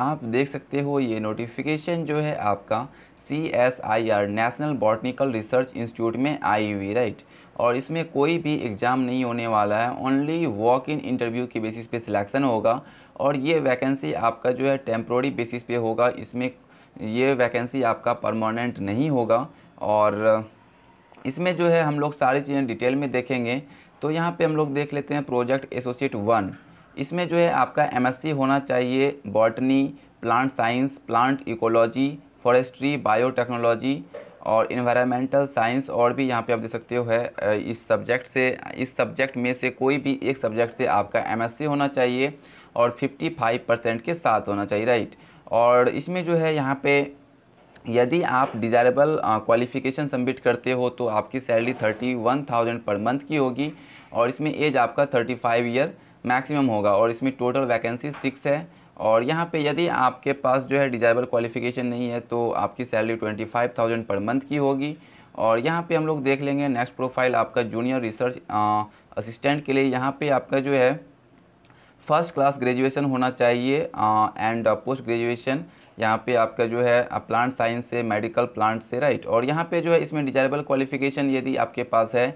आप देख सकते हो ये नोटिफिकेशन जो है आपका C S I R National Botanical Research Institute में आई हुई राइट और इसमें कोई भी एग्ज़ाम नहीं होने वाला है ओनली वॉक इन इंटरव्यू के बेसिस पे सिलेक्शन होगा और ये वैकेंसी आपका जो है टेम्प्रोरी बेसिस पे होगा इसमें ये वैकेंसी आपका परमानेंट नहीं होगा और इसमें जो है हम लोग सारी चीज़ें डिटेल में देखेंगे तो यहाँ पे हम लोग देख लेते हैं प्रोजेक्ट एसोसिएट वन इसमें जो है आपका एम होना चाहिए botany plant science plant ecology forestry biotechnology और इन्वायरमेंटल साइंस और भी यहाँ पे आप देख सकते हो है इस सब्जेक्ट से इस सब्जेक्ट में से कोई भी एक सब्जेक्ट से आपका एम होना चाहिए और 55 परसेंट के साथ होना चाहिए राइट और इसमें जो है यहाँ पे यदि आप डिज़ायरेबल क्वालिफिकेशन सबमिट करते हो तो आपकी salary thirty one thousand per month की होगी और इसमें एज आपका थर्टी फाइव ईयर मैक्सिमम होगा और इसमें टोटल वैकेंसी सिक्स है और यहाँ पे यदि आपके पास जो है डिजाइबल क्वालिफिकेशन नहीं है तो आपकी salary twenty five thousand per month की होगी और यहाँ पे हम लोग देख लेंगे नेक्स्ट प्रोफाइल आपका जूनियर रिसर्च असिस्टेंट के लिए यहाँ पे आपका जो है फर्स्ट क्लास ग्रेजुएशन होना चाहिए एंड पोस्ट ग्रेजुएशन यहाँ पे आपका जो है प्लांट साइंस से मेडिकल प्लांट से राइट और यहाँ पे जो है इसमें डिजायरेबल क्वालिफिकेशन यदि आपके पास है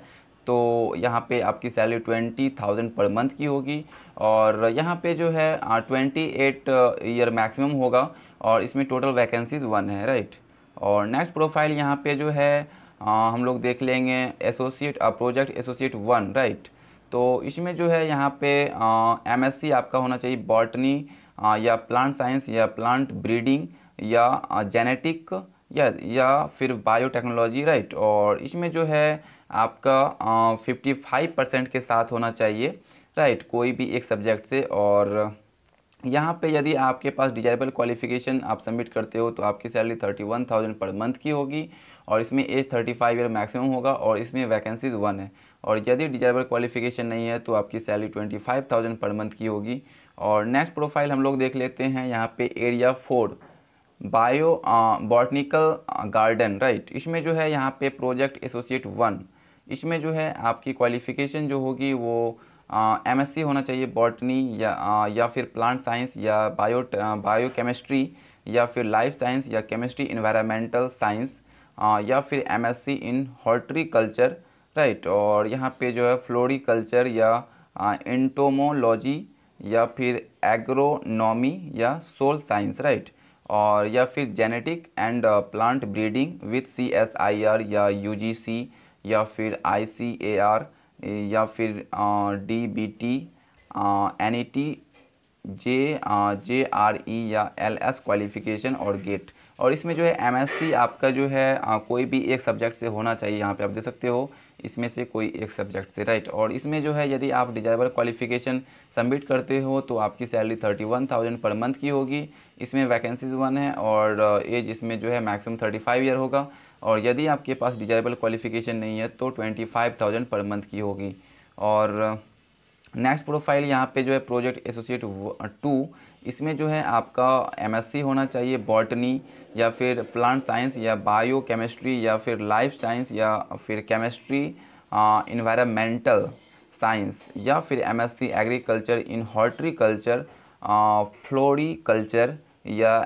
तो यहाँ पे आपकी salary twenty thousand per month की होगी और यहाँ पे जो है ट्वेंटी एट ईयर मैक्सिमम होगा और इसमें टोटल वैकेंसीज वन है राइट और नेक्स्ट प्रोफाइल यहाँ पे जो है आ, हम लोग देख लेंगे associate project associate one right तो इसमें जो है यहाँ पे एम आपका होना चाहिए बॉटनी या प्लांट साइंस या प्लांट ब्रीडिंग या जेनेटिक या या फिर बायोटेक्नोलॉजी राइट और इसमें जो है आपका फिफ्टी फाइव परसेंट के साथ होना चाहिए राइट कोई भी एक सब्जेक्ट से और यहाँ पे यदि आपके पास डिजायरेबल क्वालिफिकेशन आप सबमिट करते हो तो आपकी salary thirty one thousand per month की होगी और इसमें age thirty five year maximum होगा और इसमें वैकेंसीज वन है और यदि डिजायरेबल क्वालिफिकेशन नहीं है तो आपकी salary twenty five thousand per month की होगी और नेक्स्ट प्रोफाइल हम लोग देख लेते हैं यहाँ पे area four bio botanical garden right इसमें जो है यहाँ पे प्रोजेक्ट एसोसिएट वन इसमें जो है आपकी क्वालिफिकेशन जो होगी वो एम एस सी होना चाहिए बॉटनी या आ, या फिर प्लांट साइंस या बायो बायो केमिस्ट्री या फिर लाइफ साइंस या केमिस्ट्री इन्वायरमेंटल साइंस या फिर M S C in horticulture right और यहाँ पे जो है फ्लोरिकल्चर या इंटोमोलॉजी या फिर एग्रोनॉमी या सोल साइंस राइट और या फिर genetic and plant breeding with C S I R या यू जी सी या फिर आई सी ए आर या फिर D B T N E T J J R E या एल एस क्वालिफिकेशन और गेट और इसमें जो है एम एस सी आपका जो है आ, कोई भी एक सब्जेक्ट से होना चाहिए यहाँ पे आप देख सकते हो इसमें से कोई एक सब्जेक्ट से राइट और इसमें जो है यदि आप डिजाइबल क्वालिफिकेशन सबमिट करते हो तो आपकी salary thirty one thousand per month की होगी इसमें वैकेंसीज वन है और एज इसमें जो है मैक्सिमम थर्टी फाइव ईयर होगा और यदि आपके पास डिजायरेबल क्वालिफिकेशन नहीं है तो twenty five thousand per month की होगी और नेक्स्ट uh, प्रोफाइल यहाँ पे जो है प्रोजेक्ट एसोसिएट टू इसमें जो है आपका एमएससी होना चाहिए बॉटनी या फिर प्लांट साइंस या बायो केमिस्ट्री या फिर लाइफ साइंस या फिर केमिस्ट्री इन्वायरमेंटल साइंस या फिर MSc agriculture in horticulture floriculture या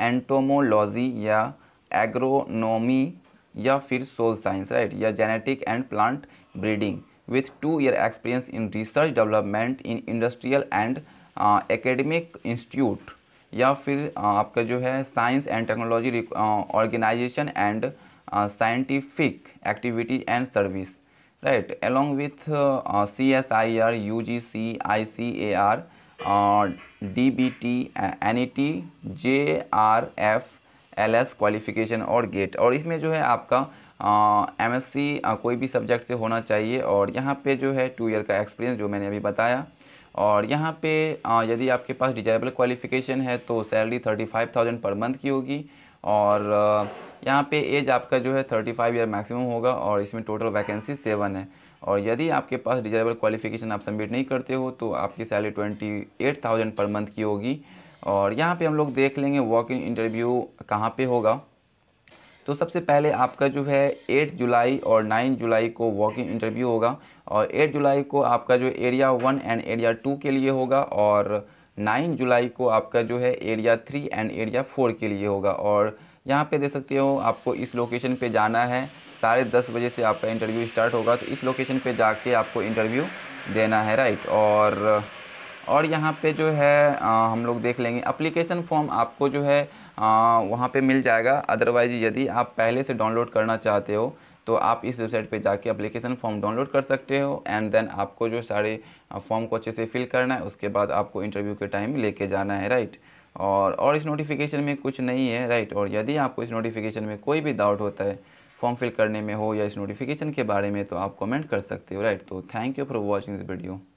एंटोमोलॉजी uh, या एग्रोनॉमी या फिर सोल साइंस राइट या genetic and plant breeding with two year experience in research development in industrial and academic institute या फिर uh, आपका जो है science and technology organisation and scientific activity and service right along with C S I R U G C I C A R D B T N E T J R F L S qualification और GATE और इसमें जो है आपका M S सी कोई भी subject से होना चाहिए और यहाँ पे जो है टू ईयर का एक्सपीरियंस जो मैंने अभी बताया और यहाँ पे आ, यदि आपके पास डिजाइबल क्वालिफिकेशन है तो salary thirty five thousand per month की होगी और यहाँ पे एज आपका जो है थर्टी फाइव ईयर मैक्सिमम होगा और इसमें टोटल वैकेंसी सेवन है और यदि आपके पास डिजाइबल क्वालिफिकेशन आप सबमिट नहीं करते हो तो आपकी salary twenty eight thousand per month की होगी और यहाँ पे हम लोग देख लेंगे वॉक इन इंटरव्यू कहाँ पे होगा तो सबसे पहले आपका जो है 8 जुलाई और 9 जुलाई को वॉक इन इंटरव्यू होगा और 8 जुलाई को आपका जो area one and area two के लिए होगा और 9 जुलाई को आपका जो है area three and area four के लिए होगा और यहाँ पे देख सकते हो आपको इस लोकेशन पे जाना है साढ़े दस बजे से आपका इंटरव्यू स्टार्ट होगा तो इस लोकेशन पे जाके आपको इंटरव्यू देना है राइट और और यहाँ पे जो है आ, हम लोग देख लेंगे अप्लीकेशन फॉर्म आपको जो है आ, वहाँ पे मिल जाएगा अदरवाइज यदि आप पहले से डाउनलोड करना चाहते हो तो आप इस वेबसाइट पे जाके अप्लीकेशन फॉर्म डाउनलोड कर सकते हो एंड देन आपको जो सारे फॉर्म को अच्छे से फिल करना है उसके बाद आपको इंटरव्यू के टाइम लेके जाना है राइट और और इस नोटिफिकेशन में कुछ नहीं है राइट और यदि आपको इस नोटिफिकेशन में कोई भी डाउट होता है फॉर्म फिल करने में हो या इस नोटिफिकेशन के बारे में तो आप कमेंट कर सकते हो राइट तो thank you for watching this video